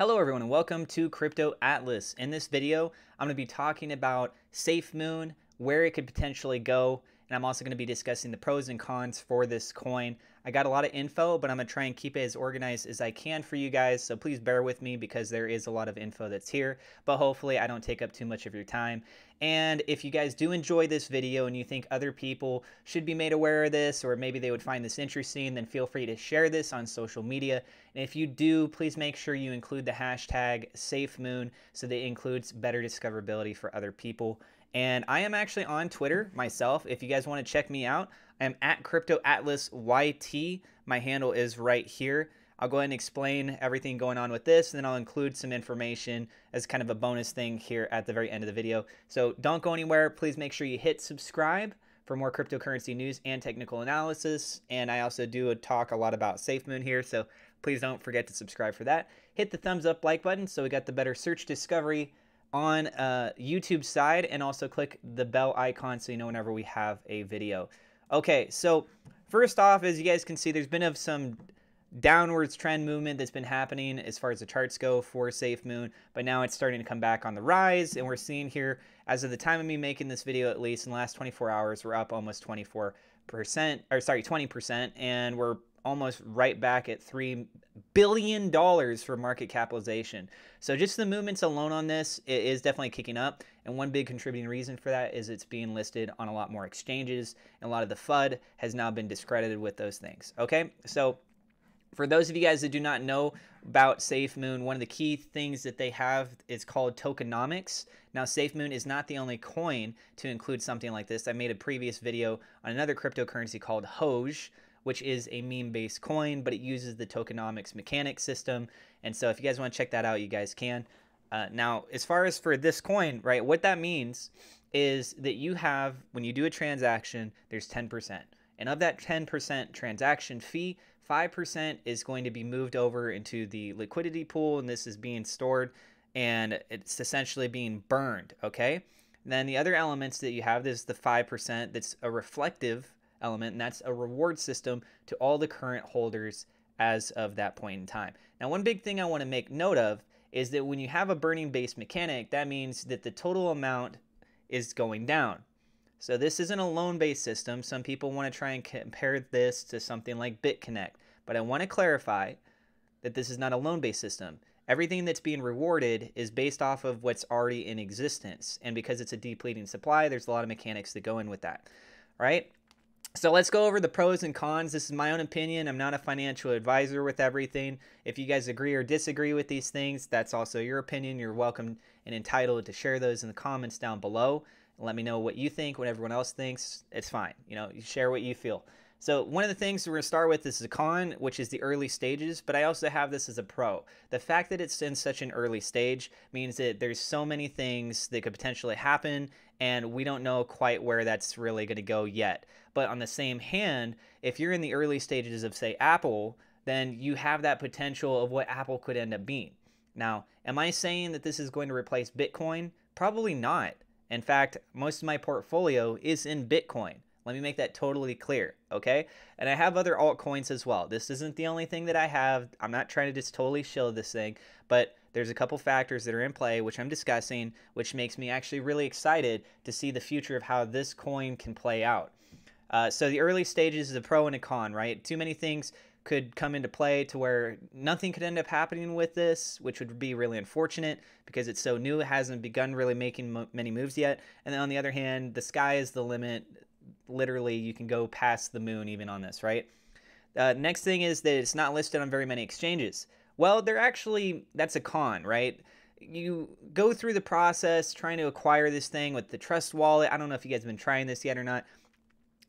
Hello everyone and welcome to Crypto Atlas. In this video, I'm going to be talking about SafeMoon, where it could potentially go, and I'm also going to be discussing the pros and cons for this coin. I got a lot of info, but I'm going to try and keep it as organized as I can for you guys. So please bear with me because there is a lot of info that's here, but hopefully I don't take up too much of your time. And if you guys do enjoy this video and you think other people should be made aware of this, or maybe they would find this interesting, then feel free to share this on social media. And if you do, please make sure you include the hashtag SafeMoon so that it includes better discoverability for other people. And I am actually on Twitter myself. If you guys want to check me out, I'm at Crypto Atlas YT. My handle is right here. I'll go ahead and explain everything going on with this, and then I'll include some information as kind of a bonus thing here at the very end of the video. So don't go anywhere. Please make sure you hit subscribe for more cryptocurrency news and technical analysis. And I also do a talk a lot about SafeMoon here, so please don't forget to subscribe for that. Hit the thumbs up like button so we got the better search discovery on uh, YouTube side, and also click the bell icon so you know whenever we have a video. Okay, so first off, as you guys can see, there's been of some downwards trend movement that's been happening as far as the charts go for Safe Moon, but now it's starting to come back on the rise, and we're seeing here, as of the time of me making this video at least, in the last 24 hours, we're up almost 24%, or sorry, 20%, and we're almost right back at $3 billion for market capitalization. So just the movements alone on this is definitely kicking up. And one big contributing reason for that is it's being listed on a lot more exchanges. And a lot of the FUD has now been discredited with those things. Okay, so for those of you guys that do not know about SafeMoon, one of the key things that they have is called tokenomics. Now, SafeMoon is not the only coin to include something like this. I made a previous video on another cryptocurrency called Hoj, which is a meme based coin, but it uses the tokenomics mechanic system. And so if you guys want to check that out, you guys can. Uh, now, as far as for this coin, right, what that means is that you have, when you do a transaction, there's 10%. And of that 10% transaction fee, 5% is going to be moved over into the liquidity pool, and this is being stored and it's essentially being burned, okay? And then the other elements that you have is the 5% that's a reflective element, and that's a reward system to all the current holders as of that point in time. Now, one big thing I want to make note of is that when you have a burning base mechanic, that means that the total amount is going down. So this isn't a loan-based system. Some people want to try and compare this to something like BitConnect, but I want to clarify that this is not a loan-based system. Everything that's being rewarded is based off of what's already in existence, and because it's a depleting supply, there's a lot of mechanics that go in with that, right? So let's go over the pros and cons. This is my own opinion. I'm not a financial advisor with everything. If you guys agree or disagree with these things, that's also your opinion. You're welcome and entitled to share those in the comments down below. Let me know what you think, what everyone else thinks. It's fine. You know, you share what you feel. So one of the things we're going to start with is the con, which is the early stages, but I also have this as a pro. The fact that it's in such an early stage means that there's so many things that could potentially happen, and we don't know quite where that's really going to go yet. But on the same hand, if you're in the early stages of, say, Apple, then you have that potential of what Apple could end up being. Now, am I saying that this is going to replace Bitcoin? Probably not. In fact, most of my portfolio is in Bitcoin. Let me make that totally clear, okay? And I have other altcoins as well. This isn't the only thing that I have. I'm not trying to just totally shill this thing, but there's a couple factors that are in play, which I'm discussing, which makes me actually really excited to see the future of how this coin can play out. Uh, so the early stages is a pro and a con, right? Too many things could come into play to where nothing could end up happening with this, which would be really unfortunate because it's so new. It hasn't begun really making mo- many moves yet. And then on the other hand, the sky is the limit literally you can go past the moon even on this, right? Uh, next thing is that it's not listed on very many exchanges. Well, they're actually, that's a con, right? You go through the process trying to acquire this thing with the Trust Wallet. I don't know if you guys have been trying this yet or not.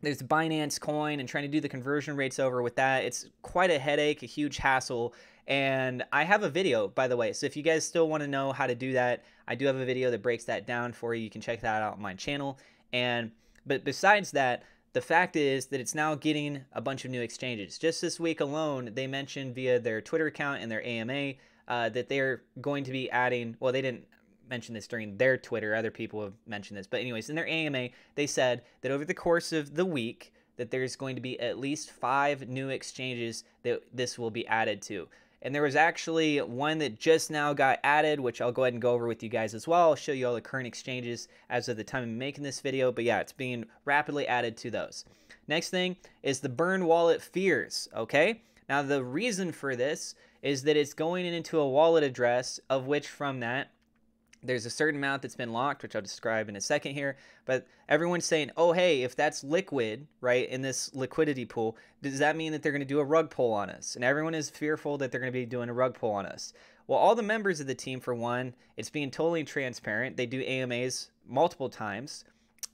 There's Binance Coin and trying to do the conversion rates over with that. It's quite a headache, a huge hassle. And I have a video, by the way. So if you guys still want to know how to do that, I do have a video that breaks that down for you. You can check that out on my channel. And but besides that, the fact is that it's now getting a bunch of new exchanges. Just this week alone, they mentioned via their Twitter account and their AMA uh, that they're going to be adding, well, they didn't mention this during their Twitter, other people have mentioned this, but anyways, in their AMA, they said that over the course of the week, that there's going to be at least five new exchanges that this will be added to. And there was actually one that just now got added, which I'll go ahead and go over with you guys as well. I'll show you all the current exchanges as of the time I'm making this video. But yeah, it's being rapidly added to those. Next thing is the burn wallet fears, okay? Now the reason for this is that it's going into a wallet address of which from that there's a certain amount that's been locked, which I'll describe in a second here. But everyone's saying, oh, hey, if that's liquid, right, in this liquidity pool, does that mean that they're going to do a rug pull on us? And everyone is fearful that they're going to be doing a rug pull on us. Well, all the members of the team, for one, it's being totally transparent. They do AMAs multiple times.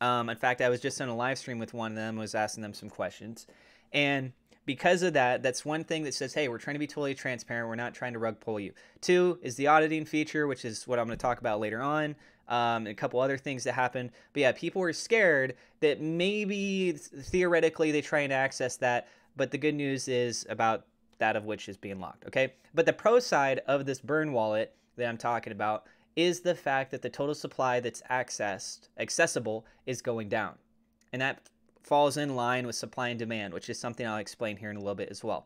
Um, in fact, I was just on a live stream with one of them, was asking them some questions. And because of that, that's one thing that says, hey, we're trying to be totally transparent. We're not trying to rug pull you. Two is the auditing feature, which is what I'm going to talk about later on. Um, a couple other things that happened. But yeah, people were scared that maybe theoretically they try and access that. But the good news is about that of which is being locked. Okay. But the pro side of this burn wallet that I'm talking about is the fact that the total supply that's accessed, accessible, is going down. And that falls in line with supply and demand, which is something I'll explain here in a little bit as well.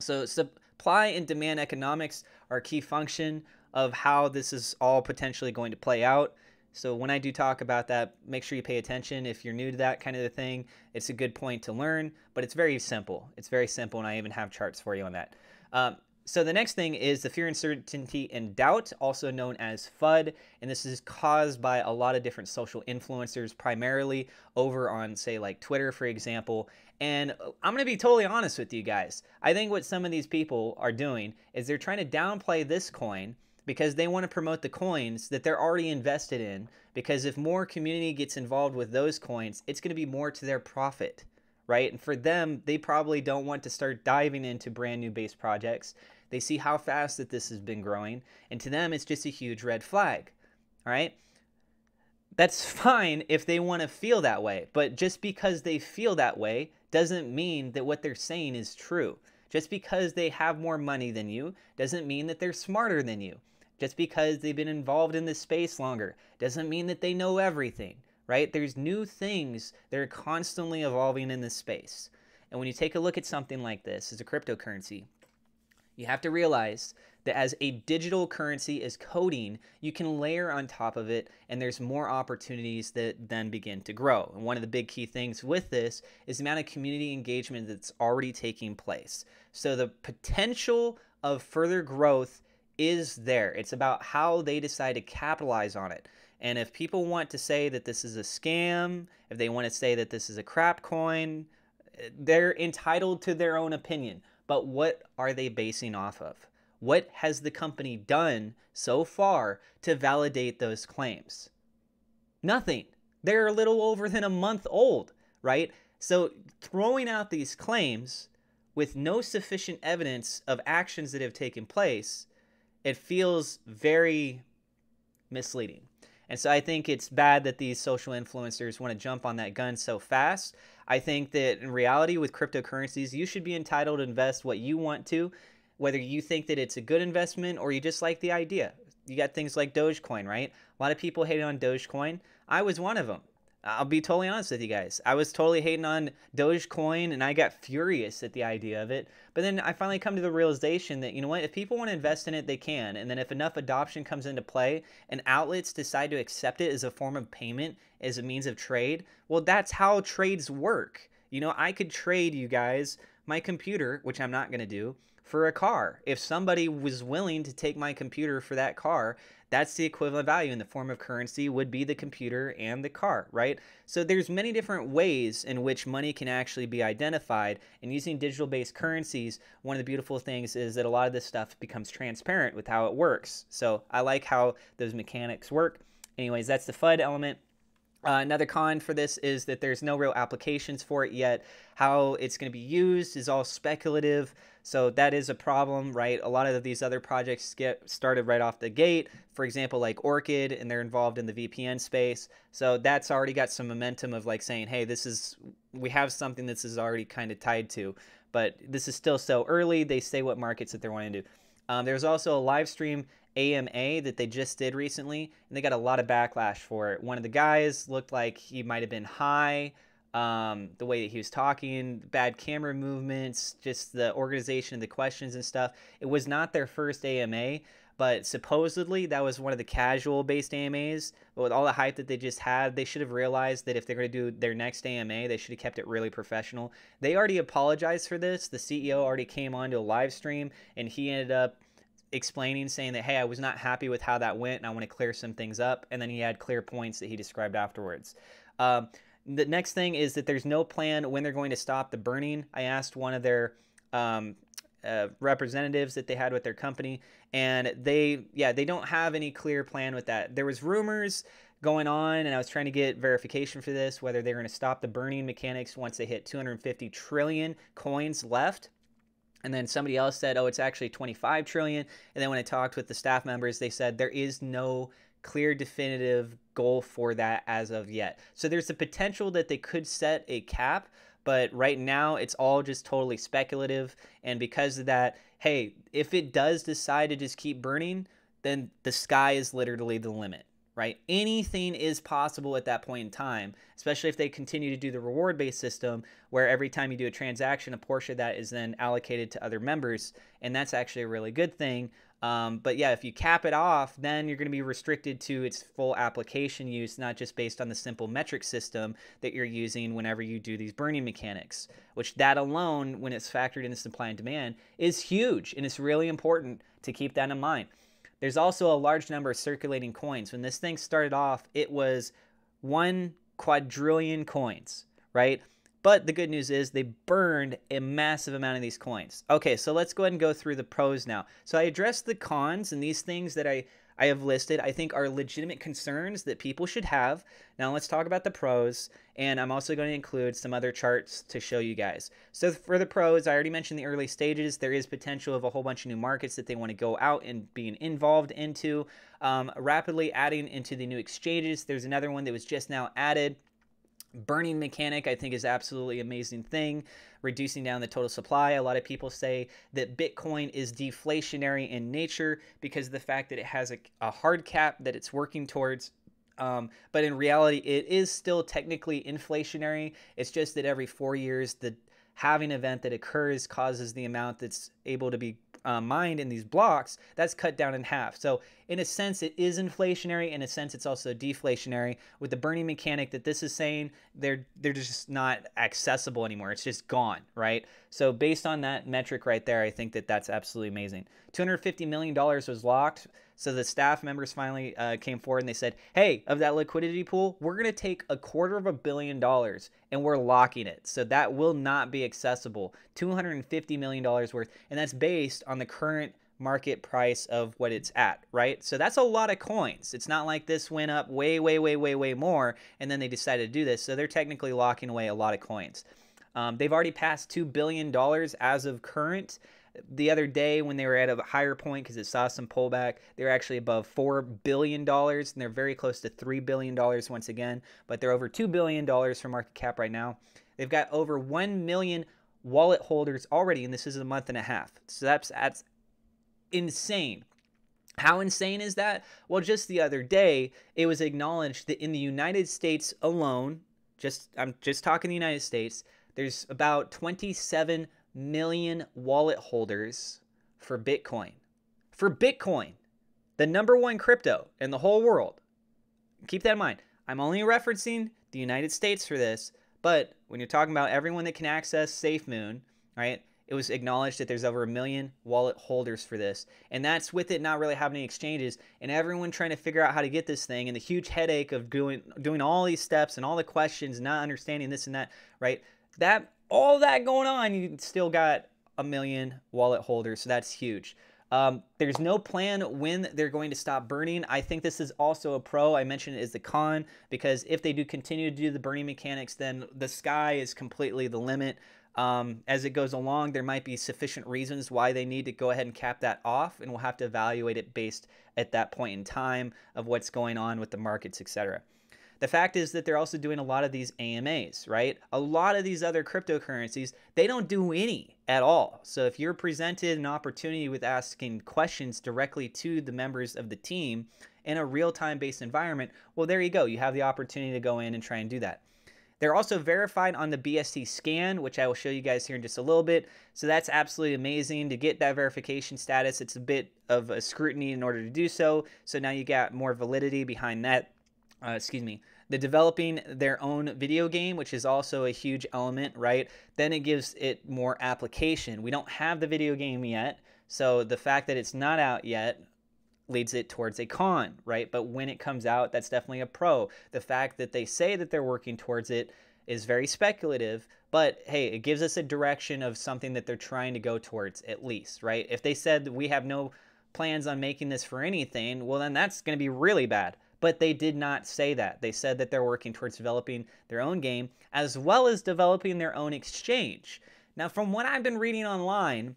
So supply and demand economics are a key function of how this is all potentially going to play out. So when I do talk about that, make sure you pay attention. If you're new to that kind of a thing, it's a good point to learn, but it's very simple. It's very simple, and I even have charts for you on that. Um, so the next thing is the fear, uncertainty, and doubt, also known as FUD. And this is caused by a lot of different social influencers, primarily over on, say, like Twitter, for example. And I'm going to be totally honest with you guys. I think what some of these people are doing is they're trying to downplay this coin because they want to promote the coins that they're already invested in. Because if more community gets involved with those coins, it's going to be more to their profit right? And for them, they probably don't want to start diving into brand new base projects. They see how fast that this has been growing, and to them, it's just a huge red flag, all right? That's fine if they want to feel that way, but just because they feel that way doesn't mean that what they're saying is true. Just because they have more money than you doesn't mean that they're smarter than you. Just because they've been involved in this space longer doesn't mean that they know everything right? There's new things that are constantly evolving in this space. And when you take a look at something like this as a cryptocurrency, you have to realize that as a digital currency is coding, you can layer on top of it, and there's more opportunities that then begin to grow. And one of the big key things with this is the amount of community engagement that's already taking place. So the potential of further growth is there. It's about how they decide to capitalize on it. And if people want to say that this is a scam, if they want to say that this is a crap coin, they're entitled to their own opinion. But what are they basing off of? What has the company done so far to validate those claims? Nothing. They're a little over than a month old, right? So throwing out these claims with no sufficient evidence of actions that have taken place, it feels very misleading. And so I think it's bad that these social influencers want to jump on that gun so fast. I think that in reality, with cryptocurrencies, you should be entitled to invest what you want to, whether you think that it's a good investment or you just like the idea. You got things like Dogecoin, right? A lot of people hate on Dogecoin. I was one of them. I'll be totally honest with you guys. I was totally hating on Dogecoin and I got furious at the idea of it. But then I finally come to the realization that, you know what, if people want to invest in it, they can. And then if enough adoption comes into play and outlets decide to accept it as a form of payment, as a means of trade, well, that's how trades work. You know, I could trade you guys my computer, which I'm not going to do, for a car. If somebody was willing to take my computer for that car, that's the equivalent value in the form of currency would be the computer and the car, right? So there's many different ways in which money can actually be identified and using digital based currencies, one of the beautiful things is that a lot of this stuff becomes transparent with how it works. So I like how those mechanics work. Anyways, that's the FUD element. Uh, another con for this is that there's no real applications for it yet. How it's going to be used is all speculative, so that is a problem, right? A lot of these other projects get started right off the gate. For example, like Orchid, and they're involved in the VPN space, so that's already got some momentum of like saying, "Hey, this is we have something this is already kind of tied to." But this is still so early. They say what markets that they're wanting to do. Um, there's also a live stream AMA that they just did recently, and they got a lot of backlash for it. One of the guys looked like he might have been high. Um, the way that he was talking, bad camera movements, just the organization of the questions and stuff. It was not their first AMA, but supposedly that was one of the casual based AMAs. But with all the hype that they just had, they should have realized that if they're going to do their next AMA, they should have kept it really professional. They already apologized for this. The CEO already came onto a live stream and he ended up explaining, saying that, hey, I was not happy with how that went and I want to clear some things up. And then he had clear points that he described afterwards. Um, the next thing is that there's no plan when they're going to stop the burning. I asked one of their um, uh, representatives that they had with their company, and they, yeah, they don't have any clear plan with that. There was rumors going on, and I was trying to get verification for this whether they're going to stop the burning mechanics once they hit 250 trillion coins left. And then somebody else said, oh, it's actually 25 trillion. And then when I talked with the staff members, they said there is no clear, definitive goal for that as of yet. So there's the potential that they could set a cap, but right now it's all just totally speculative. And because of that, hey, if it does decide to just keep burning, then the sky is literally the limit right? Anything is possible at that point in time, especially if they continue to do the reward based system where every time you do a transaction, a portion of that is then allocated to other members. And that's actually a really good thing. Um, but yeah, if you cap it off, then you're going to be restricted to its full application use, not just based on the simple metric system that you're using whenever you do these burning mechanics, which that alone, when it's factored into supply and demand, is huge. And it's really important to keep that in mind. There's also a large number of circulating coins. When this thing started off, it was one quadrillion coins, right? But the good news is they burned a massive amount of these coins. Okay, so let's go ahead and go through the pros now. So I addressed the cons and these things that I I have listed, I think are legitimate concerns that people should have. Now let's talk about the pros, and I'm also going to include some other charts to show you guys. So for the pros, I already mentioned the early stages. There is potential of a whole bunch of new markets that they want to go out and being involved into. Um, rapidly adding into the new exchanges. There's another one that was just now added Burning mechanic, I think, is absolutely amazing thing. Reducing down the total supply. A lot of people say that Bitcoin is deflationary in nature because of the fact that it has a, a hard cap that it's working towards. Um, but in reality, it is still technically inflationary. It's just that every four years, the halving event that occurs causes the amount that's able to be uh, mined in these blocks, that's cut down in half. So in a sense, it is inflationary. In a sense, it's also deflationary. With the burning mechanic that this is saying, they're they're just not accessible anymore. It's just gone, right? So based on that metric right there, I think that that's absolutely amazing. $250 million was locked. So the staff members finally uh, came forward and they said, hey, of that liquidity pool, we're going to take a quarter of a billion dollars and we're locking it. So that will not be accessible. $250 million worth. And that's based on the current market price of what it's at, right? So that's a lot of coins. It's not like this went up way, way, way, way, way more, and then they decided to do this. So they're technically locking away a lot of coins. Um, they've already passed $2 billion as of current the other day when they were at a higher point because it saw some pullback they're actually above four billion dollars and they're very close to three billion dollars once again but they're over two billion dollars for market cap right now they've got over 1 million wallet holders already and this is a month and a half so that's that's insane how insane is that well just the other day it was acknowledged that in the united states alone just i'm just talking the united states there's about 27 million wallet holders for Bitcoin. For Bitcoin, the number one crypto in the whole world. Keep that in mind. I'm only referencing the United States for this, but when you're talking about everyone that can access SafeMoon, right? It was acknowledged that there's over a million wallet holders for this. And that's with it not really having exchanges and everyone trying to figure out how to get this thing and the huge headache of doing doing all these steps and all the questions, not understanding this and that, right? That all that going on, you still got a million wallet holders. So that's huge. Um, there's no plan when they're going to stop burning. I think this is also a pro. I mentioned it is the con because if they do continue to do the burning mechanics, then the sky is completely the limit. Um, as it goes along, there might be sufficient reasons why they need to go ahead and cap that off, and we'll have to evaluate it based at that point in time of what's going on with the markets, etc. The fact is that they're also doing a lot of these AMAs, right? A lot of these other cryptocurrencies, they don't do any at all. So if you're presented an opportunity with asking questions directly to the members of the team in a real-time based environment, well, there you go. You have the opportunity to go in and try and do that. They're also verified on the BSC scan, which I will show you guys here in just a little bit. So that's absolutely amazing to get that verification status. It's a bit of a scrutiny in order to do so. So now you got more validity behind that uh, excuse me, the developing their own video game, which is also a huge element, right? Then it gives it more application. We don't have the video game yet, so the fact that it's not out yet leads it towards a con, right? But when it comes out, that's definitely a pro. The fact that they say that they're working towards it is very speculative, but hey, it gives us a direction of something that they're trying to go towards at least, right? If they said we have no plans on making this for anything, well, then that's going to be really bad but they did not say that. They said that they're working towards developing their own game as well as developing their own exchange. Now, from what I've been reading online,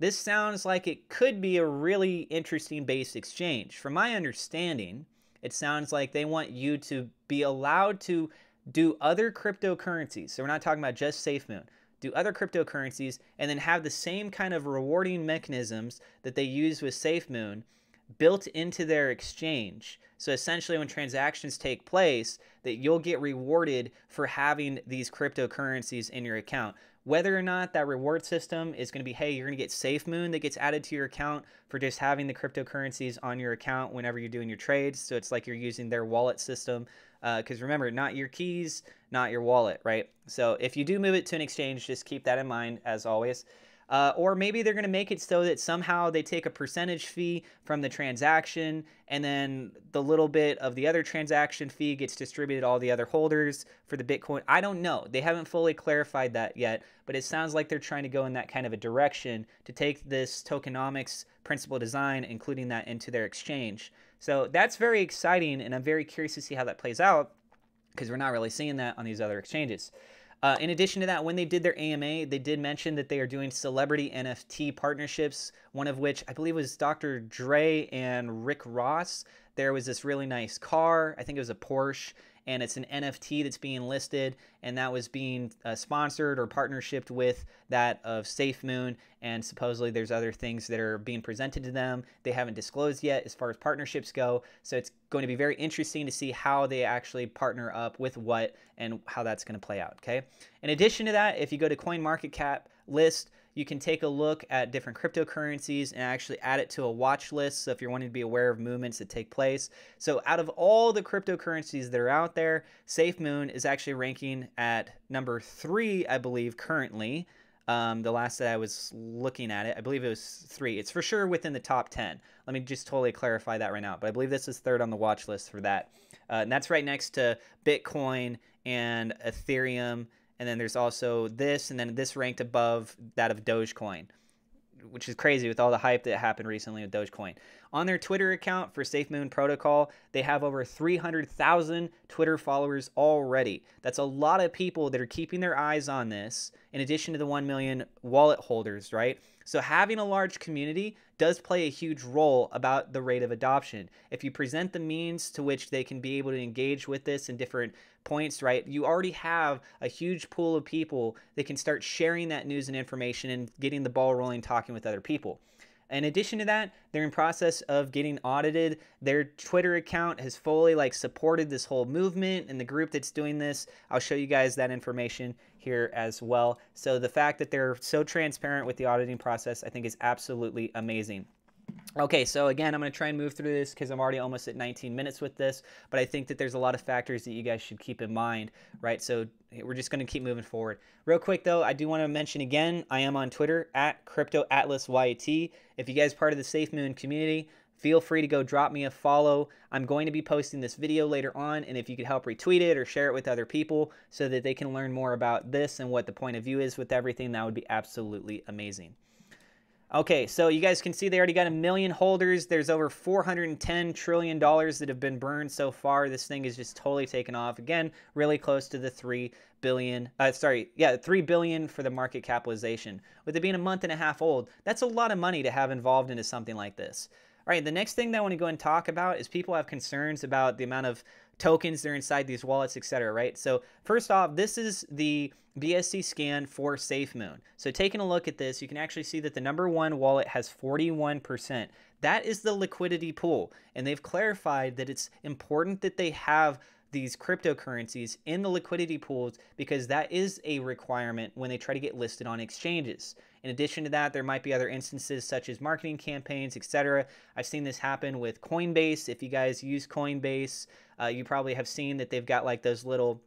this sounds like it could be a really interesting base exchange. From my understanding, it sounds like they want you to be allowed to do other cryptocurrencies. So we're not talking about just SafeMoon. Do other cryptocurrencies and then have the same kind of rewarding mechanisms that they use with SafeMoon built into their exchange. So essentially, when transactions take place, that you'll get rewarded for having these cryptocurrencies in your account. Whether or not that reward system is going to be, hey, you're going to get SafeMoon that gets added to your account for just having the cryptocurrencies on your account whenever you're doing your trades. So it's like you're using their wallet system. Because uh, remember, not your keys, not your wallet, right? So if you do move it to an exchange, just keep that in mind as always. Uh, or maybe they're going to make it so that somehow they take a percentage fee from the transaction and then the little bit of the other transaction fee gets distributed to all the other holders for the Bitcoin. I don't know. They haven't fully clarified that yet, but it sounds like they're trying to go in that kind of a direction to take this tokenomics principle design, including that into their exchange. So that's very exciting, and I'm very curious to see how that plays out because we're not really seeing that on these other exchanges. Uh, in addition to that, when they did their AMA, they did mention that they are doing celebrity NFT partnerships, one of which I believe was Dr. Dre and Rick Ross. There was this really nice car, I think it was a Porsche, and it's an NFT that's being listed, and that was being uh, sponsored or partnershiped with that of SafeMoon. And supposedly there's other things that are being presented to them. They haven't disclosed yet as far as partnerships go. So it's going to be very interesting to see how they actually partner up with what and how that's going to play out. Okay. In addition to that, if you go to CoinMarketCap list, you can take a look at different cryptocurrencies and actually add it to a watch list. So if you're wanting to be aware of movements that take place. So out of all the cryptocurrencies that are out there, SafeMoon is actually ranking at number three, I believe, currently. Um, the last that I was looking at it, I believe it was three. It's for sure within the top 10. Let me just totally clarify that right now. But I believe this is third on the watch list for that. Uh, and that's right next to Bitcoin and Ethereum and then there's also this, and then this ranked above that of Dogecoin, which is crazy with all the hype that happened recently with Dogecoin. On their Twitter account for SafeMoon Protocol, they have over 300,000 Twitter followers already. That's a lot of people that are keeping their eyes on this, in addition to the 1 million wallet holders, right? So having a large community does play a huge role about the rate of adoption. If you present the means to which they can be able to engage with this in different points, right? You already have a huge pool of people that can start sharing that news and information and getting the ball rolling talking with other people. In addition to that, they're in process of getting audited. Their Twitter account has fully like supported this whole movement and the group that's doing this. I'll show you guys that information here as well. So the fact that they're so transparent with the auditing process, I think is absolutely amazing. Okay, so again, I'm going to try and move through this because I'm already almost at 19 minutes with this, but I think that there's a lot of factors that you guys should keep in mind, right? So we're just going to keep moving forward. Real quick, though, I do want to mention again, I am on Twitter at CryptoAtlasYT. If you guys are part of the SafeMoon community, feel free to go drop me a follow. I'm going to be posting this video later on, and if you could help retweet it or share it with other people so that they can learn more about this and what the point of view is with everything, that would be absolutely amazing. Okay, so you guys can see they already got a million holders. There's over $410 trillion that have been burned so far. This thing is just totally taken off. Again, really close to the 3 billion, uh, sorry, yeah, 3 billion for the market capitalization. With it being a month and a half old, that's a lot of money to have involved into something like this. All right, the next thing that I want to go and talk about is people have concerns about the amount of tokens they're inside these wallets etc right so first off this is the bsc scan for safemoon so taking a look at this you can actually see that the number one wallet has 41% that is the liquidity pool and they've clarified that it's important that they have these cryptocurrencies in the liquidity pools because that is a requirement when they try to get listed on exchanges. In addition to that, there might be other instances such as marketing campaigns, etc. I've seen this happen with Coinbase. If you guys use Coinbase, uh, you probably have seen that they've got like those little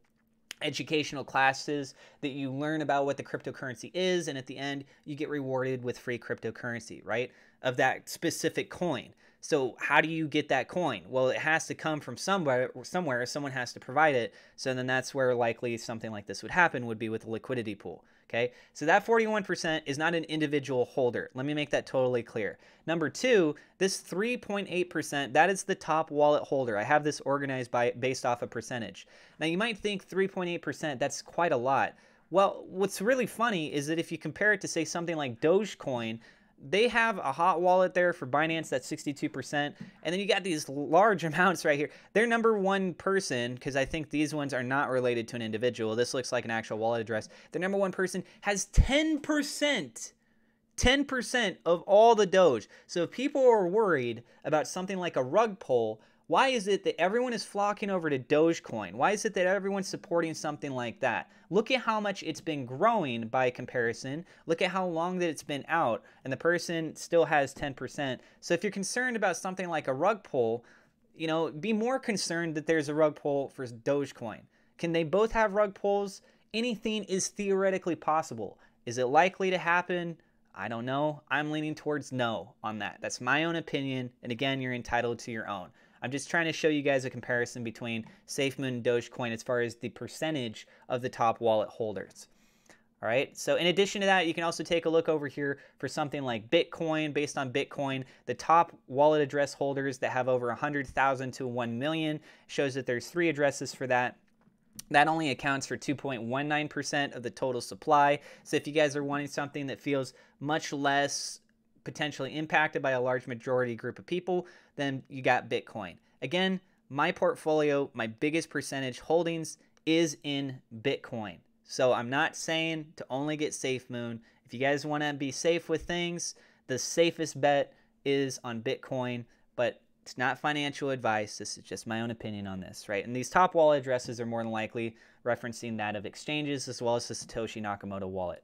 educational classes that you learn about what the cryptocurrency is and at the end you get rewarded with free cryptocurrency right of that specific coin so how do you get that coin? Well, it has to come from somewhere. Somewhere someone has to provide it. So then that's where likely something like this would happen would be with the liquidity pool. Okay, so that 41% is not an individual holder. Let me make that totally clear. Number two, this 3.8%, that is the top wallet holder. I have this organized by based off a percentage. Now you might think 3.8%, that's quite a lot. Well, what's really funny is that if you compare it to say something like Dogecoin, they have a hot wallet there for Binance that's 62%. And then you got these large amounts right here. Their number one person, because I think these ones are not related to an individual. This looks like an actual wallet address. Their number one person has 10%. 10% of all the Doge. So if people are worried about something like a rug pull, why is it that everyone is flocking over to Dogecoin? Why is it that everyone's supporting something like that? Look at how much it's been growing by comparison. Look at how long that it's been out, and the person still has 10%. So if you're concerned about something like a rug pull, you know, be more concerned that there's a rug pull for Dogecoin. Can they both have rug pulls? Anything is theoretically possible. Is it likely to happen? I don't know. I'm leaning towards no on that. That's my own opinion. And again, you're entitled to your own. I'm just trying to show you guys a comparison between SafeMoon and Dogecoin as far as the percentage of the top wallet holders. All right. So in addition to that, you can also take a look over here for something like Bitcoin. Based on Bitcoin, the top wallet address holders that have over 100,000 to 1 million shows that there's three addresses for that. That only accounts for 2.19% of the total supply. So if you guys are wanting something that feels much less potentially impacted by a large majority group of people, then you got Bitcoin. Again, my portfolio, my biggest percentage holdings is in Bitcoin. So I'm not saying to only get Safe Moon. If you guys want to be safe with things, the safest bet is on Bitcoin, but it's not financial advice. This is just my own opinion on this, right? And these top wallet addresses are more than likely referencing that of exchanges as well as the Satoshi Nakamoto wallet.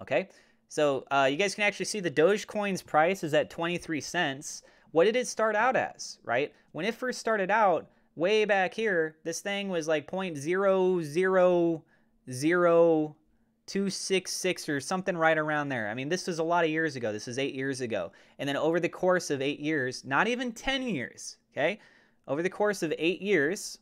Okay? So uh, you guys can actually see the Dogecoin's price is at 23 cents. What did it start out as, right? When it first started out, way back here, this thing was like 0.0000266 or something right around there. I mean, this was a lot of years ago. This is eight years ago. And then over the course of eight years, not even 10 years, okay? Over the course of eight years,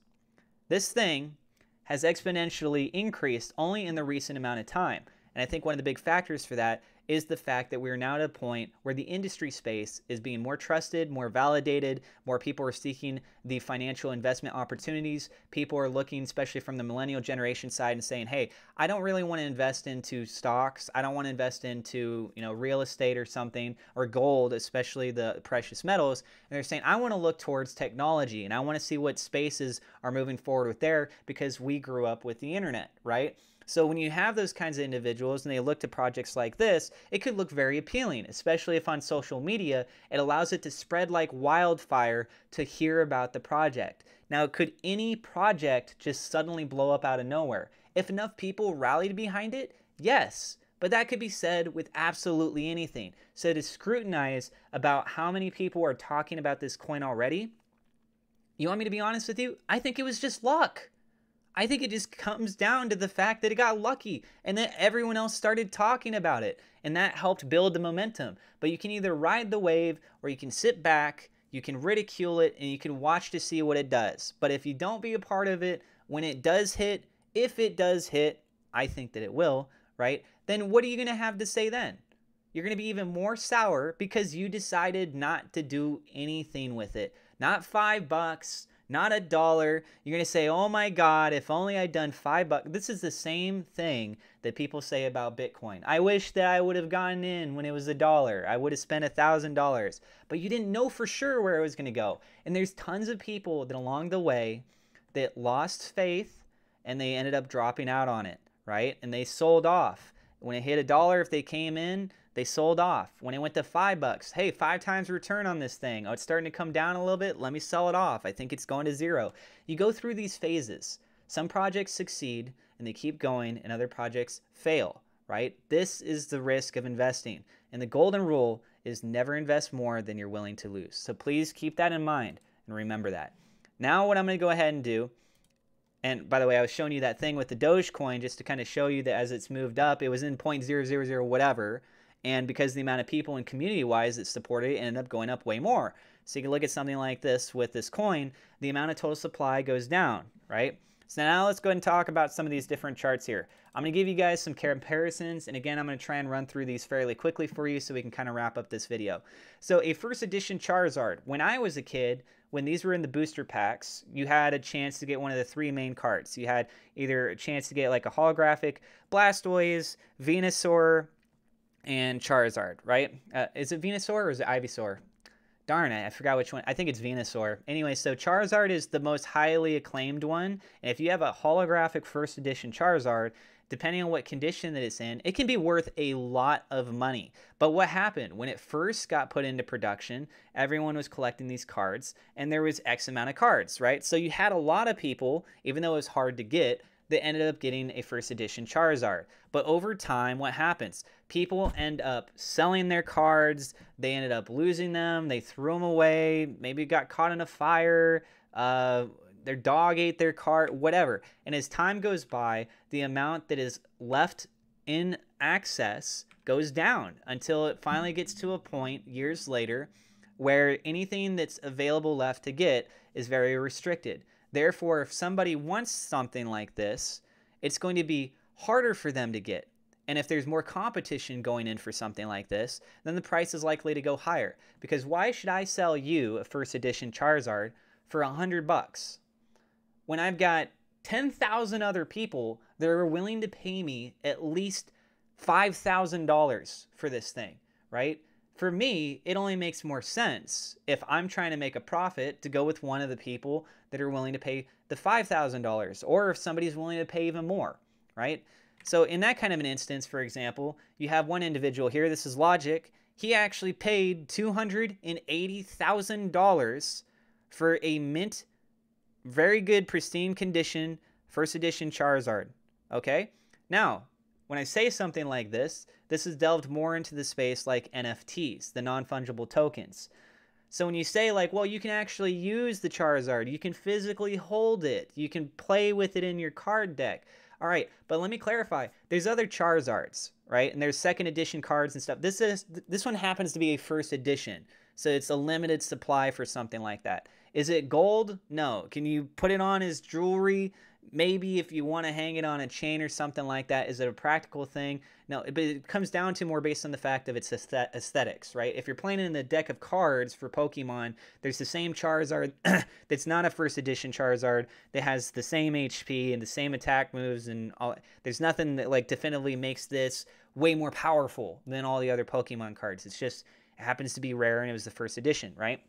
this thing has exponentially increased only in the recent amount of time. And I think one of the big factors for that is the fact that we're now at a point where the industry space is being more trusted, more validated, more people are seeking the financial investment opportunities. People are looking, especially from the millennial generation side, and saying, hey, I don't really want to invest into stocks. I don't want to invest into, you know, real estate or something, or gold, especially the precious metals. And they're saying, I want to look towards technology and I want to see what spaces are moving forward with there because we grew up with the internet, right? So when you have those kinds of individuals and they look to projects like this, it could look very appealing, especially if on social media, it allows it to spread like wildfire to hear about the project. Now, could any project just suddenly blow up out of nowhere? If enough people rallied behind it, yes but that could be said with absolutely anything. So to scrutinize about how many people are talking about this coin already, you want me to be honest with you? I think it was just luck. I think it just comes down to the fact that it got lucky and that everyone else started talking about it. And that helped build the momentum. But you can either ride the wave or you can sit back, you can ridicule it, and you can watch to see what it does. But if you don't be a part of it, when it does hit, if it does hit, I think that it will, right? Then what are you going to have to say then? You're going to be even more sour because you decided not to do anything with it. Not five bucks, not a dollar. You're going to say, oh my God, if only I'd done five bucks. This is the same thing that people say about Bitcoin. I wish that I would have gotten in when it was a dollar. I would have spent a thousand dollars, but you didn't know for sure where it was going to go. And there's tons of people that along the way that lost faith and they ended up dropping out on it, right? And they sold off. When it hit a dollar, if they came in, they sold off. When it went to five bucks, hey, five times return on this thing. Oh, it's starting to come down a little bit. Let me sell it off. I think it's going to zero. You go through these phases. Some projects succeed and they keep going, and other projects fail, right? This is the risk of investing. And the golden rule is never invest more than you're willing to lose. So please keep that in mind and remember that. Now, what I'm going to go ahead and do and by the way, I was showing you that thing with the Dogecoin just to kind of show you that as it's moved up, it was in 0.000 whatever. And because the amount of people and community wise that supported it ended up going up way more. So you can look at something like this with this coin, the amount of total supply goes down, right? So now let's go ahead and talk about some of these different charts here. I'm gonna give you guys some comparisons, and again, I'm gonna try and run through these fairly quickly for you so we can kind of wrap up this video. So a first edition Charizard. When I was a kid, when these were in the booster packs, you had a chance to get one of the three main cards. You had either a chance to get like a holographic Blastoise, Venusaur, and Charizard, right? Uh, is it Venusaur or is it Ivysaur? Darn it, I forgot which one. I think it's Venusaur. Anyway, so Charizard is the most highly acclaimed one. And if you have a holographic first edition Charizard, depending on what condition that it's in, it can be worth a lot of money. But what happened when it first got put into production, everyone was collecting these cards and there was X amount of cards, right? So you had a lot of people, even though it was hard to get, they ended up getting a first edition Charizard. But over time, what happens? People end up selling their cards, they ended up losing them, they threw them away, maybe got caught in a fire, uh, their dog ate their card. whatever. And as time goes by, the amount that is left in access goes down until it finally gets to a point years later where anything that's available left to get is very restricted. Therefore, if somebody wants something like this, it's going to be harder for them to get. And if there's more competition going in for something like this, then the price is likely to go higher. Because why should I sell you a first edition Charizard for 100 bucks when I've got 10,000 other people that are willing to pay me at least $5,000 for this thing, right? for me, it only makes more sense if I'm trying to make a profit to go with one of the people that are willing to pay the $5,000 or if somebody's willing to pay even more, right? So in that kind of an instance, for example, you have one individual here, this is Logic, he actually paid $280,000 for a mint, very good, pristine condition, first edition Charizard, okay? Now, when I say something like this, this is delved more into the space like NFTs, the non fungible tokens. So when you say, like, well, you can actually use the Charizard, you can physically hold it, you can play with it in your card deck. All right, but let me clarify. There's other Charizards, right? And there's second edition cards and stuff. This is this one happens to be a first edition. So it's a limited supply for something like that. Is it gold? No. Can you put it on as jewelry? maybe if you want to hang it on a chain or something like that, is it a practical thing? No, but it comes down to more based on the fact of its aesthetics, right? If you're playing in the deck of cards for Pokemon, there's the same Charizard that's not a first edition Charizard that has the same HP and the same attack moves and all. There's nothing that like definitively makes this way more powerful than all the other Pokemon cards. It's just it happens to be rare and it was the first edition, right?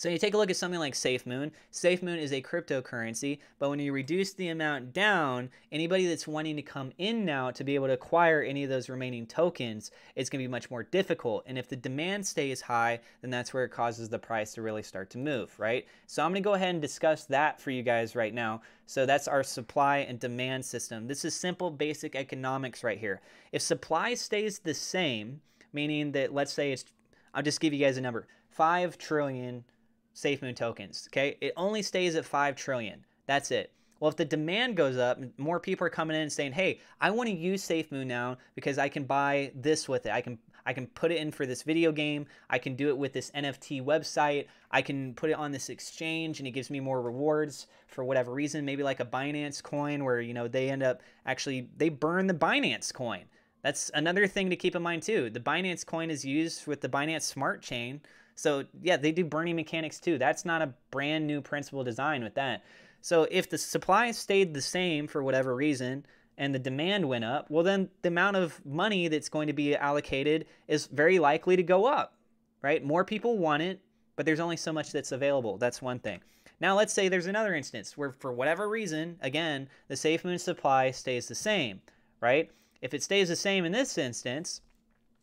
So you take a look at something like SafeMoon. SafeMoon is a cryptocurrency, but when you reduce the amount down, anybody that's wanting to come in now to be able to acquire any of those remaining tokens, it's going to be much more difficult. And if the demand stays high, then that's where it causes the price to really start to move, right? So I'm going to go ahead and discuss that for you guys right now. So that's our supply and demand system. This is simple basic economics right here. If supply stays the same, meaning that let's say it's I'll just give you guys a number. 5 trillion SafeMoon tokens. Okay, it only stays at five trillion. That's it. Well, if the demand goes up, more people are coming in and saying, "Hey, I want to use SafeMoon now because I can buy this with it. I can I can put it in for this video game. I can do it with this NFT website. I can put it on this exchange, and it gives me more rewards for whatever reason. Maybe like a Binance coin, where you know they end up actually they burn the Binance coin. That's another thing to keep in mind too. The Binance coin is used with the Binance Smart Chain so yeah, they do burning mechanics too. That's not a brand new principle design with that. So if the supply stayed the same for whatever reason and the demand went up, well then the amount of money that's going to be allocated is very likely to go up, right? More people want it, but there's only so much that's available. That's one thing. Now let's say there's another instance where for whatever reason, again, the safe moon supply stays the same, right? If it stays the same in this instance,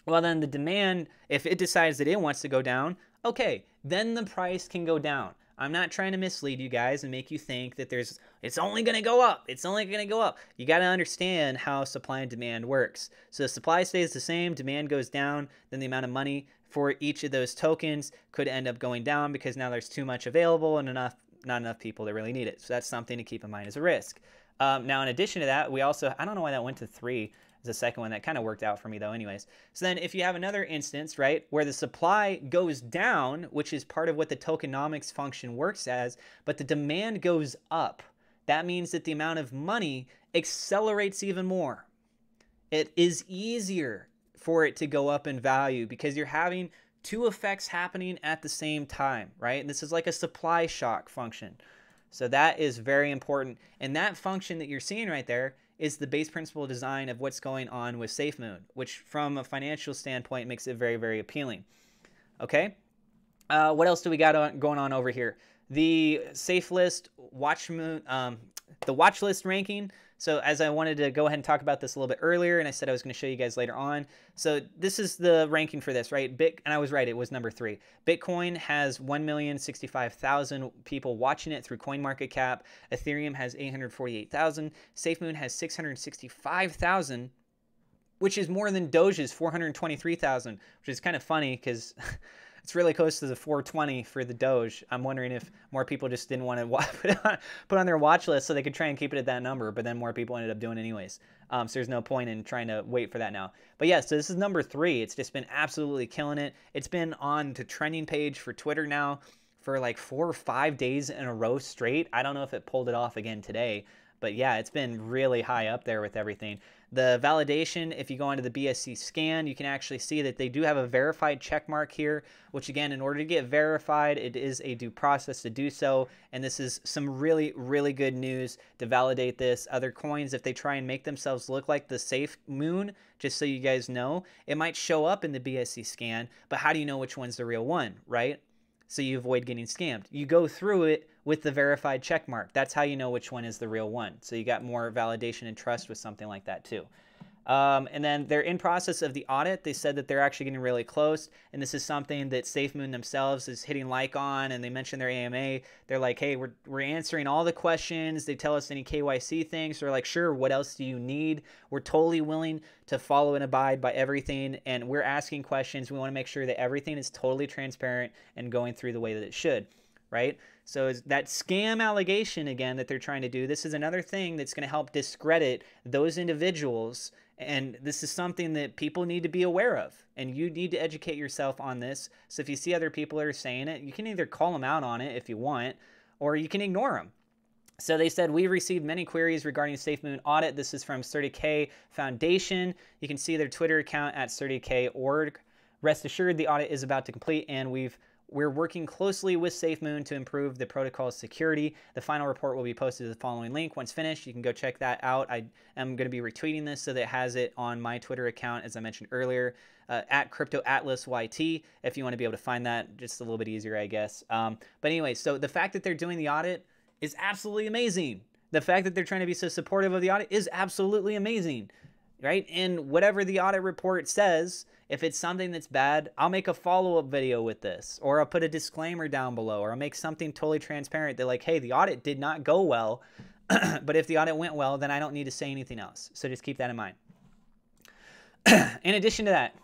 well then the demand, if it decides that it wants to go down, okay, then the price can go down. I'm not trying to mislead you guys and make you think that there's it's only going to go up. It's only going to go up. You got to understand how supply and demand works. So if supply stays the same, demand goes down, then the amount of money for each of those tokens could end up going down because now there's too much available and enough not enough people that really need it. So that's something to keep in mind as a risk. Um, now, in addition to that, we also I don't know why that went to three the second one that kind of worked out for me though anyways. So then if you have another instance, right, where the supply goes down, which is part of what the tokenomics function works as, but the demand goes up, that means that the amount of money accelerates even more. It is easier for it to go up in value because you're having two effects happening at the same time, right? And this is like a supply shock function. So that is very important. And that function that you're seeing right there is the base principle design of what's going on with SafeMoon, which from a financial standpoint makes it very, very appealing. Okay, uh, what else do we got on, going on over here? The safe list, watch um, the watch list ranking. So as I wanted to go ahead and talk about this a little bit earlier, and I said I was going to show you guys later on. So this is the ranking for this, right? Bit, and I was right, it was number three. Bitcoin has 1,065,000 people watching it through CoinMarketCap. Ethereum has 848,000. SafeMoon has 665,000 which is more than Doge's 423,000, which is kind of funny because It's really close to the 420 for the Doge. I'm wondering if more people just didn't want to put on, put on their watch list so they could try and keep it at that number, but then more people ended up doing anyways. Um, so there's no point in trying to wait for that now. But yeah, so this is number three. It's just been absolutely killing it. It's been on to trending page for Twitter now for like four or five days in a row straight. I don't know if it pulled it off again today, but yeah, it's been really high up there with everything. The validation, if you go onto the BSC scan, you can actually see that they do have a verified check mark here, which again, in order to get verified, it is a due process to do so. And this is some really, really good news to validate this. Other coins, if they try and make themselves look like the safe moon, just so you guys know, it might show up in the BSC scan, but how do you know which one's the real one, right? So you avoid getting scammed. You go through it with the verified check mark. That's how you know which one is the real one. So you got more validation and trust with something like that too. Um, and then they're in process of the audit. They said that they're actually getting really close. And this is something that SafeMoon themselves is hitting like on. And they mentioned their AMA. They're like, hey, we're, we're answering all the questions. They tell us any KYC things. So they're like, sure, what else do you need? We're totally willing to follow and abide by everything. And we're asking questions. We want to make sure that everything is totally transparent and going through the way that it should right? So that scam allegation again that they're trying to do, this is another thing that's going to help discredit those individuals. And this is something that people need to be aware of. And you need to educate yourself on this. So if you see other people that are saying it, you can either call them out on it if you want, or you can ignore them. So they said, we've received many queries regarding SafeMoon audit. This is from 30K Foundation. You can see their Twitter account at 30K org. Rest assured, the audit is about to complete and we've we're working closely with SafeMoon to improve the protocol's security. The final report will be posted to the following link. Once finished, you can go check that out. I am going to be retweeting this so that it has it on my Twitter account, as I mentioned earlier, uh, at Crypto Atlas YT. If you want to be able to find that, just a little bit easier, I guess. Um, but anyway, so the fact that they're doing the audit is absolutely amazing. The fact that they're trying to be so supportive of the audit is absolutely amazing, right? And whatever the audit report says, if it's something that's bad, I'll make a follow up video with this, or I'll put a disclaimer down below, or I'll make something totally transparent. They're like, hey, the audit did not go well, but if the audit went well, then I don't need to say anything else. So just keep that in mind. in addition to that,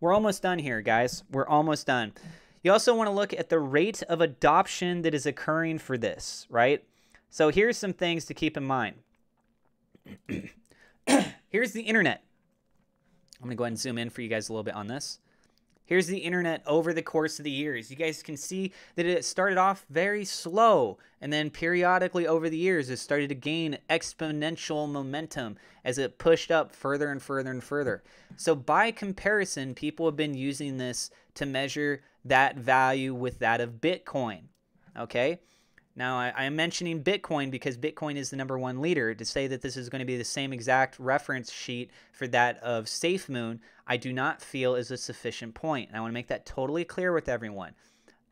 we're almost done here, guys. We're almost done. You also want to look at the rate of adoption that is occurring for this, right? So here's some things to keep in mind. here's the internet. I'm gonna go ahead and zoom in for you guys a little bit on this. Here's the internet over the course of the years. You guys can see that it started off very slow, and then periodically over the years, it started to gain exponential momentum as it pushed up further and further and further. So, by comparison, people have been using this to measure that value with that of Bitcoin. Okay? Now, I, am mentioning Bitcoin because Bitcoin is the number one leader. To say that this is going to be the same exact reference sheet for that of SafeMoon, I do not feel is a sufficient point. And I want to make that totally clear with everyone.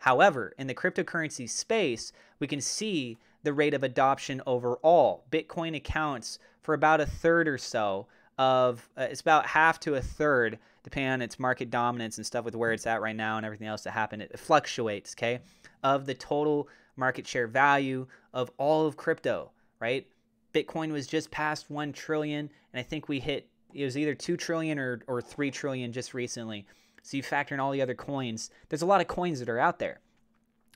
However, in the cryptocurrency space, we can see the rate of adoption overall. Bitcoin accounts for about a third or so of, uh, it's about half to a third, depending on its market dominance and stuff with where it's at right now and everything else that happened. It fluctuates, okay, of the total market share value of all of crypto, right? Bitcoin was just past 1 trillion, and I think we hit it was either 2 trillion or, or 3 trillion just recently. So you factor in all the other coins. There's a lot of coins that are out there,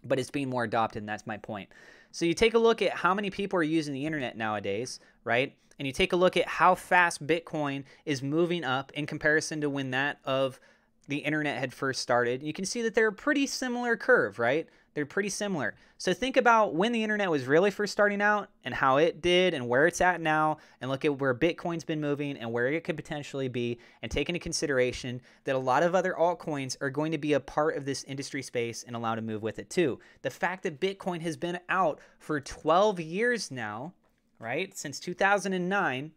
but it's being more adopted, and that's my point. So you take a look at how many people are using the internet nowadays, right? And you take a look at how fast Bitcoin is moving up in comparison to when that of the internet had first started. You can see that they're a pretty similar curve, right? They're pretty similar. So think about when the internet was really first starting out and how it did and where it's at now and look at where Bitcoin's been moving and where it could potentially be and take into consideration that a lot of other altcoins are going to be a part of this industry space and allowed to move with it too. The fact that Bitcoin has been out for 12 years now, right? Since 2009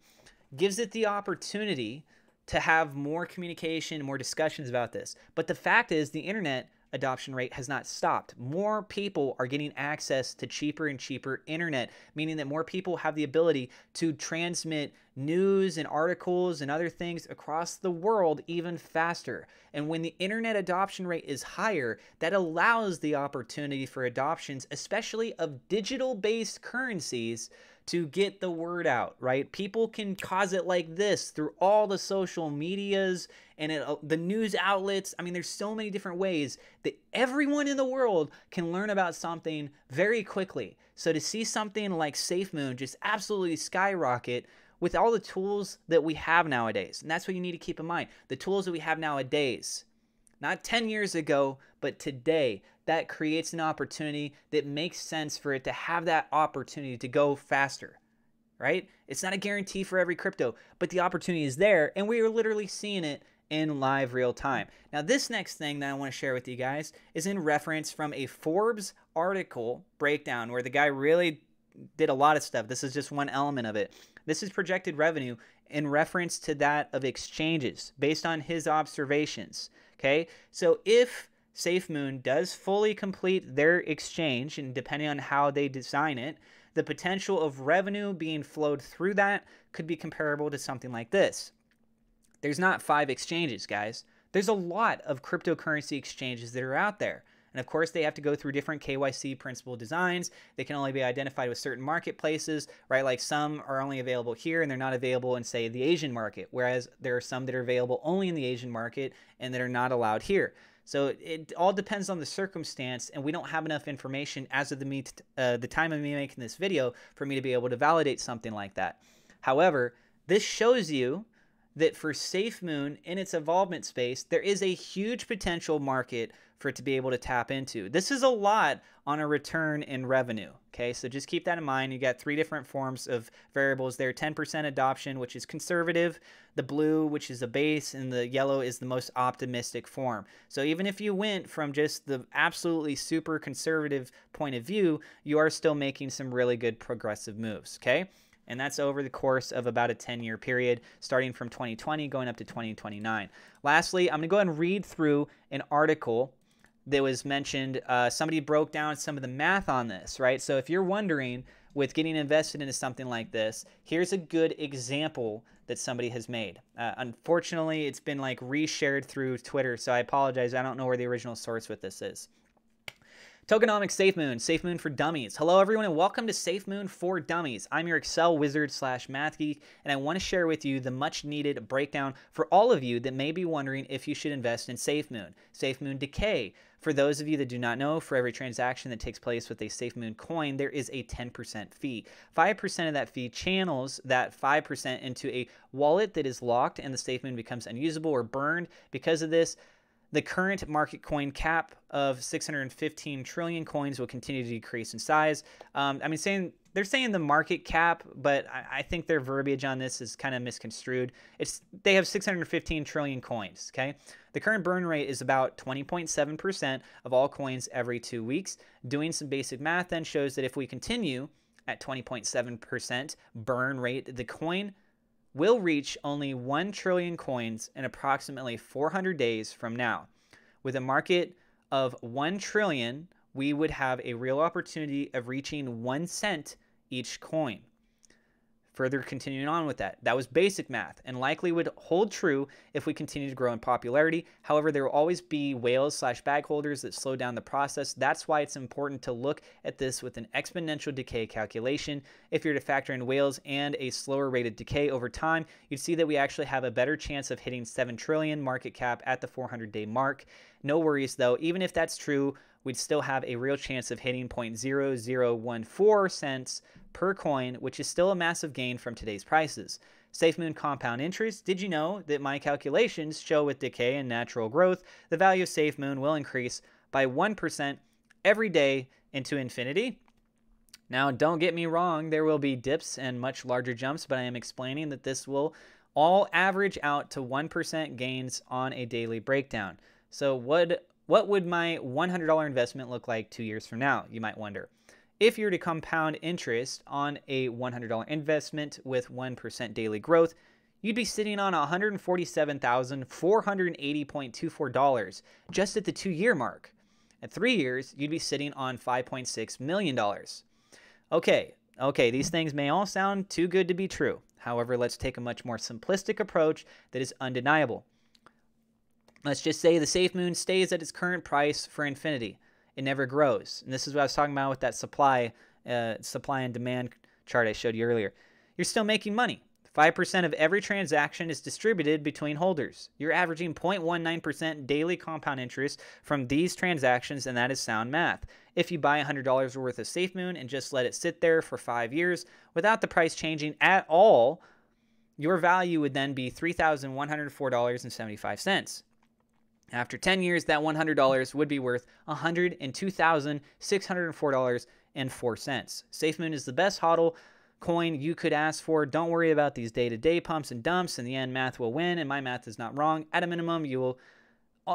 gives it the opportunity to have more communication, more discussions about this. But the fact is, the internet adoption rate has not stopped. More people are getting access to cheaper and cheaper internet, meaning that more people have the ability to transmit news and articles and other things across the world even faster. And when the internet adoption rate is higher, that allows the opportunity for adoptions, especially of digital based currencies to get the word out, right? People can cause it like this through all the social medias and it, uh, the news outlets. I mean, there's so many different ways that everyone in the world can learn about something very quickly. So to see something like SafeMoon just absolutely skyrocket with all the tools that we have nowadays, and that's what you need to keep in mind the tools that we have nowadays not 10 years ago, but today, that creates an opportunity that makes sense for it to have that opportunity to go faster, right? It's not a guarantee for every crypto, but the opportunity is there, and we are literally seeing it in live real time. Now, this next thing that I want to share with you guys is in reference from a Forbes article breakdown where the guy really did a lot of stuff. This is just one element of it. This is projected revenue in reference to that of exchanges based on his observations. Okay, so if SafeMoon does fully complete their exchange, and depending on how they design it, the potential of revenue being flowed through that could be comparable to something like this. There's not five exchanges, guys. There's a lot of cryptocurrency exchanges that are out there. And of course, they have to go through different KYC principal designs. They can only be identified with certain marketplaces, right? Like some are only available here and they're not available in, say, the Asian market, whereas there are some that are available only in the Asian market and that are not allowed here. So it all depends on the circumstance, and we don't have enough information as of the, me uh, the time of me making this video for me to be able to validate something like that. However, this shows you that for SafeMoon in its evolvement space, there is a huge potential market for it to be able to tap into. This is a lot on a return in revenue. Okay, so just keep that in mind. You got three different forms of variables there 10% adoption, which is conservative, the blue, which is the base, and the yellow is the most optimistic form. So even if you went from just the absolutely super conservative point of view, you are still making some really good progressive moves. Okay and that's over the course of about a 10 year period, starting from 2020 going up to 2029. Lastly, I'm going to go ahead and read through an article that was mentioned. Uh, somebody broke down some of the math on this, right? So if you're wondering with getting invested into something like this, here's a good example that somebody has made. Uh, unfortunately, it's been like reshared through Twitter, so I apologize. I don't know where the original source with this is. Tokenomics Safe Moon for Dummies. Hello, everyone, and welcome to Safe Moon for Dummies. I'm your Excel wizard slash math geek, and I want to share with you the much needed breakdown for all of you that may be wondering if you should invest in Safe Moon. Safe Moon Decay, for those of you that do not know, for every transaction that takes place with a SafeMoon coin, there is a 10% fee. 5% of that fee channels that 5% into a wallet that is locked and the SafeMoon becomes unusable or burned. Because of this, the current market coin cap of 615 trillion coins will continue to decrease in size. Um, I mean, saying they're saying the market cap, but I, I think their verbiage on this is kind of misconstrued. It's they have 615 trillion coins. Okay, the current burn rate is about 20.7% of all coins every two weeks. Doing some basic math then shows that if we continue at 20.7% burn rate, the coin will reach only 1 trillion coins in approximately 400 days from now. With a market of 1 trillion, we would have a real opportunity of reaching 1 cent each coin. Further continuing on with that, that was basic math and likely would hold true if we continue to grow in popularity. However, there will always be whales slash bag holders that slow down the process. That's why it's important to look at this with an exponential decay calculation. If you're to factor in whales and a slower rate of decay over time, you'd see that we actually have a better chance of hitting 7 trillion market cap at the 400 day mark. No worries though, even if that's true, we'd still have a real chance of hitting 0.0014 cents per coin, which is still a massive gain from today's prices. SafeMoon compound interest. Did you know that my calculations show with decay and natural growth, the value of SafeMoon will increase by 1% every day into infinity? Now, don't get me wrong, there will be dips and much larger jumps, but I am explaining that this will all average out to 1% gains on a daily breakdown. So, would what would my $100 investment look like two years from now, you might wonder? If you were to compound interest on a $100 investment with 1% daily growth, you'd be sitting on $147,480.24 just at the two year mark. At three years, you'd be sitting on $5.6 million. Okay, okay, these things may all sound too good to be true. However, let's take a much more simplistic approach that is undeniable. Let's just say the safe moon stays at its current price for infinity. It never grows. And this is what I was talking about with that supply, uh, supply and demand chart I showed you earlier. You're still making money. 5% of every transaction is distributed between holders. You're averaging 0.19% daily compound interest from these transactions, and that is sound math. If you buy $100 worth of SafeMoon and just let it sit there for five years without the price changing at all, your value would then be $3,104.75. After 10 years, that $100 would be worth $102,604.04. SafeMoon is the best hodl coin you could ask for. Don't worry about these day-to-day pumps and dumps. In the end, math will win, and my math is not wrong. At a minimum, you will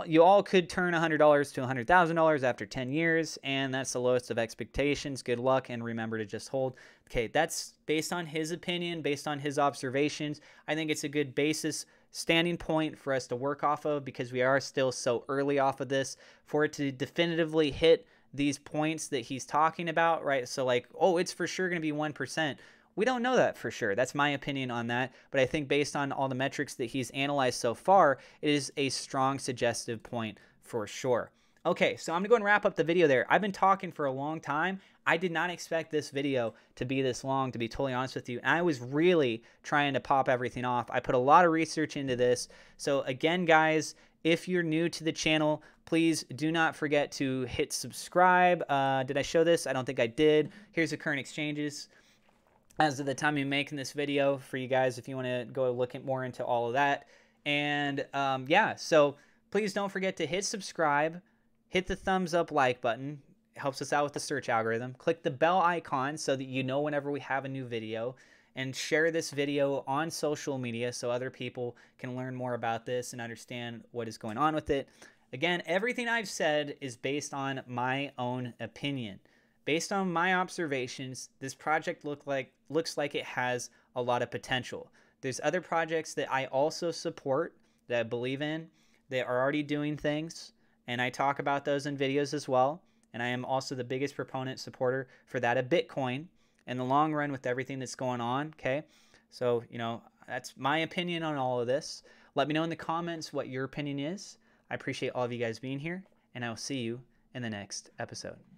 you all could turn $100 to $100,000 after 10 years, and that's the lowest of expectations. Good luck, and remember to just hold. Okay, that's based on his opinion, based on his observations. I think it's a good basis standing point for us to work off of because we are still so early off of this for it to definitively hit these points that he's talking about, right? So, like, oh, it's for sure going to be 1%. We don't know that for sure. That's my opinion on that. But I think based on all the metrics that he's analyzed so far, it is a strong suggestive point for sure. Okay, so I'm gonna go and wrap up the video there. I've been talking for a long time. I did not expect this video to be this long, to be totally honest with you. And I was really trying to pop everything off. I put a lot of research into this. So again, guys, if you're new to the channel, please do not forget to hit subscribe. Uh, did I show this? I don't think I did. Here's the current exchanges as of the time I'm making this video for you guys if you want to go look at more into all of that. And um, yeah, so please don't forget to hit subscribe. Hit the thumbs up like button. It helps us out with the search algorithm. Click the bell icon so that you know whenever we have a new video and share this video on social media so other people can learn more about this and understand what is going on with it. Again, everything I've said is based on my own opinion. Based on my observations, this project look like looks like it has a lot of potential. There's other projects that I also support that I believe in that are already doing things and I talk about those in videos as well. And I am also the biggest proponent supporter for that of Bitcoin in the long run with everything that's going on. Okay. So, you know, that's my opinion on all of this. Let me know in the comments what your opinion is. I appreciate all of you guys being here, and I will see you in the next episode.